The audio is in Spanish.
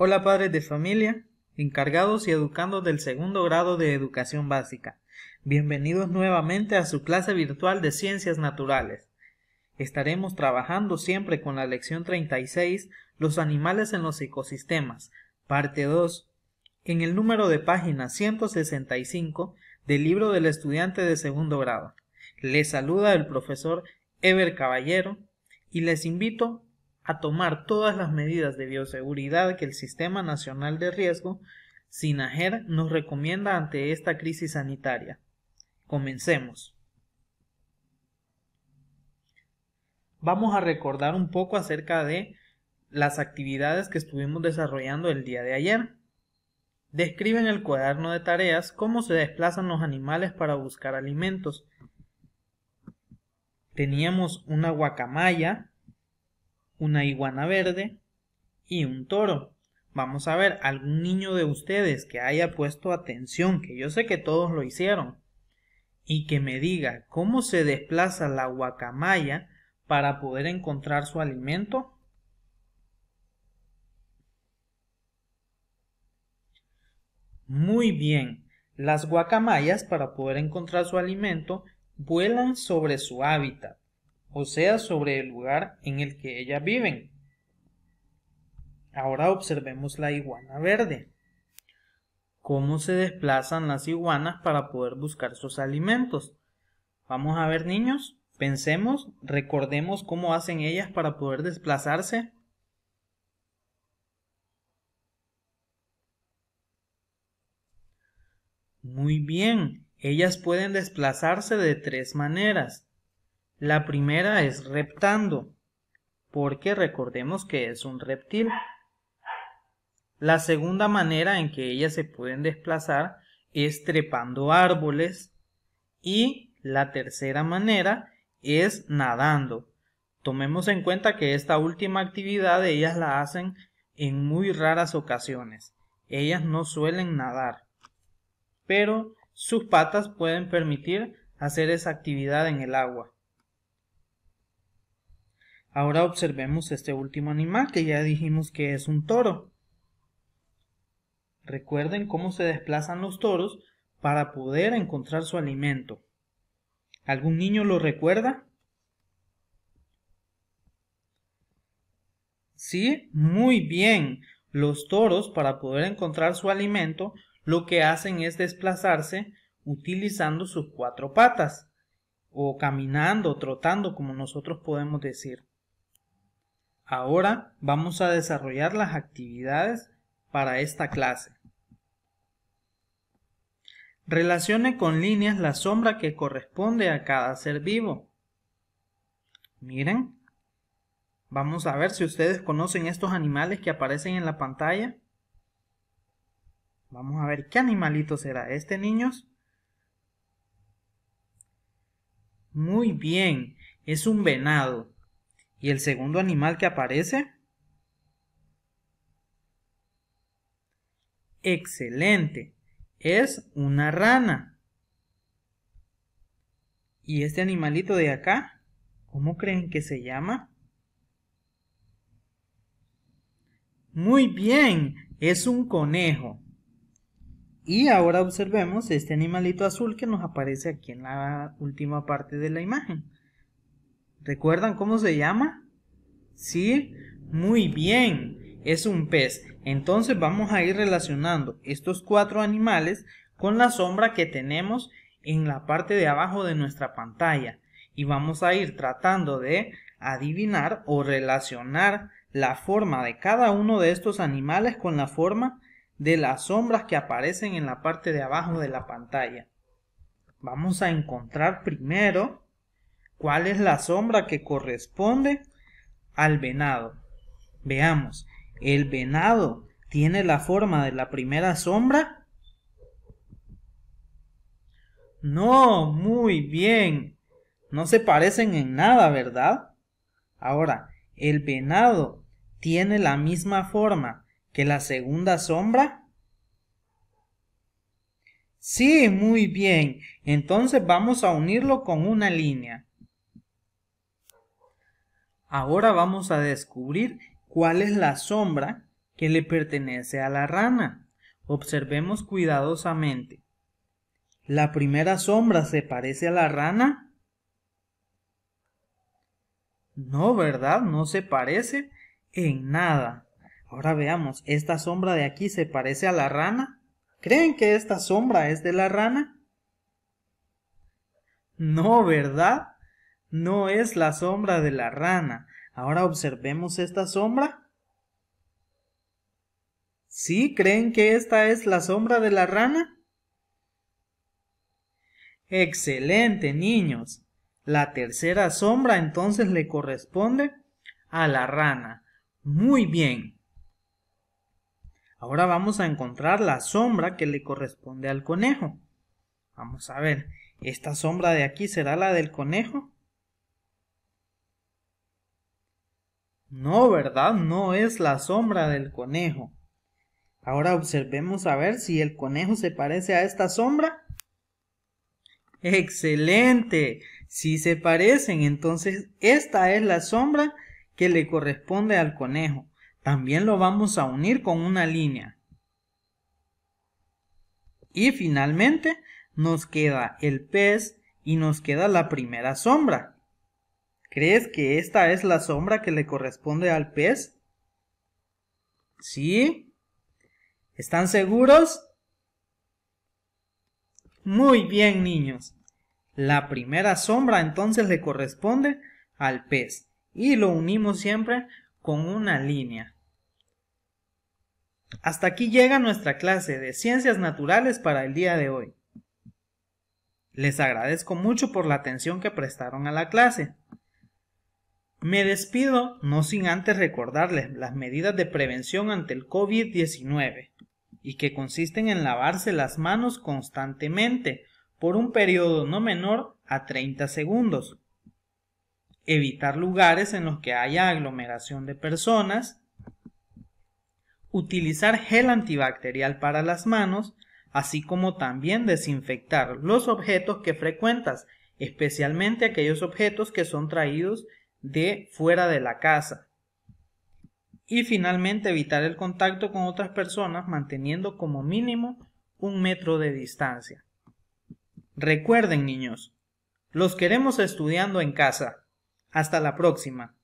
Hola padres de familia, encargados y educando del segundo grado de educación básica. Bienvenidos nuevamente a su clase virtual de ciencias naturales. Estaremos trabajando siempre con la lección 36, los animales en los ecosistemas, parte 2, en el número de página 165 del libro del estudiante de segundo grado. Les saluda el profesor Ever Caballero y les invito a tomar todas las medidas de bioseguridad que el Sistema Nacional de Riesgo, SINAGER, nos recomienda ante esta crisis sanitaria. Comencemos. Vamos a recordar un poco acerca de las actividades que estuvimos desarrollando el día de ayer. Describen el cuaderno de tareas cómo se desplazan los animales para buscar alimentos. Teníamos una guacamaya, una iguana verde y un toro. Vamos a ver, algún niño de ustedes que haya puesto atención, que yo sé que todos lo hicieron, y que me diga cómo se desplaza la guacamaya para poder encontrar su alimento. Muy bien, las guacamayas para poder encontrar su alimento vuelan sobre su hábitat o sea, sobre el lugar en el que ellas viven. Ahora observemos la iguana verde. Cómo se desplazan las iguanas para poder buscar sus alimentos. Vamos a ver, niños, pensemos, recordemos cómo hacen ellas para poder desplazarse Muy bien, ellas pueden desplazarse de tres maneras. La primera es reptando, porque recordemos que es un reptil. La segunda manera en que ellas se pueden desplazar es trepando árboles y la tercera manera es nadando. Tomemos en cuenta que esta última actividad ellas la hacen en muy raras ocasiones. Ellas no suelen nadar, pero sus patas pueden permitir hacer esa actividad en el agua. Ahora observemos este último animal que ya dijimos que es un toro. Recuerden cómo se desplazan los toros para poder encontrar su alimento. ¿Algún niño lo recuerda? Sí, muy bien. Los toros, para poder encontrar su alimento, lo que hacen es desplazarse utilizando sus cuatro patas, o caminando, trotando, como nosotros podemos decir. Ahora vamos a desarrollar las actividades para esta clase. Relacione con líneas la sombra que corresponde a cada ser vivo. Miren, vamos a ver si ustedes conocen estos animales que aparecen en la pantalla. Vamos a ver qué animalito será este, niños. Muy bien, es un venado. ¿Y el segundo animal que aparece? Excelente. Es una rana. ¿Y este animalito de acá? ¿Cómo creen que se llama? Muy bien, es un conejo. Y ahora observemos este animalito azul que nos aparece aquí en la última parte de la imagen. ¿Recuerdan cómo se llama? ¿Sí? Muy bien, es un pez. Entonces vamos a ir relacionando estos cuatro animales con la sombra que tenemos en la parte de abajo de nuestra pantalla y vamos a ir tratando de adivinar o relacionar la forma de cada uno de estos animales con la forma de las sombras que aparecen en la parte de abajo de la pantalla. Vamos a encontrar primero cuál es la sombra que corresponde al venado. Veamos, el venado tiene la forma de la primera sombra. No, muy bien. No se parecen en nada, ¿verdad? Ahora, el venado tiene la misma forma que la segunda sombra. Sí, muy bien. Entonces vamos a unirlo con una línea. Ahora vamos a descubrir cuál es la sombra que le pertenece a la rana. Observemos cuidadosamente. ¿La primera sombra se parece a la rana? No, ¿verdad? No se parece en nada. Ahora veamos, ¿esta sombra de aquí se parece a la rana? ¿Creen que esta sombra es de la rana? No, ¿verdad? No es la sombra de la rana. Ahora observemos esta sombra. ¿Sí creen que esta es la sombra de la rana? Excelente, niños. La tercera sombra entonces le corresponde a la rana. Muy bien. Ahora vamos a encontrar la sombra que le corresponde al conejo. Vamos a ver, ¿esta sombra de aquí será la del conejo? No, ¿verdad? No es la sombra del conejo. Ahora observemos a ver si el conejo se parece a esta sombra. Excelente. Si se parecen, entonces esta es la sombra que le corresponde al conejo. También lo vamos a unir con una línea. Y finalmente nos queda el pez y nos queda la primera sombra. ¿Crees que esta es la sombra que le corresponde al pez? ¿Sí? ¿Están seguros? Muy bien, niños. La primera sombra entonces le corresponde al pez y lo unimos siempre con una línea. Hasta aquí llega nuestra clase de Ciencias Naturales para el día de hoy. Les agradezco mucho por la atención que prestaron a la clase. Me despido no sin antes recordarles las medidas de prevención ante el COVID-19 y que consisten en lavarse las manos constantemente por un periodo no menor a 30 segundos, evitar lugares en los que haya aglomeración de personas, utilizar gel antibacterial para las manos, así como también desinfectar los objetos que frecuentas, especialmente aquellos objetos que son traídos de fuera de la casa. Y finalmente evitar el contacto con otras personas manteniendo como mínimo un metro de distancia. Recuerden niños, los queremos estudiando en casa. Hasta la próxima.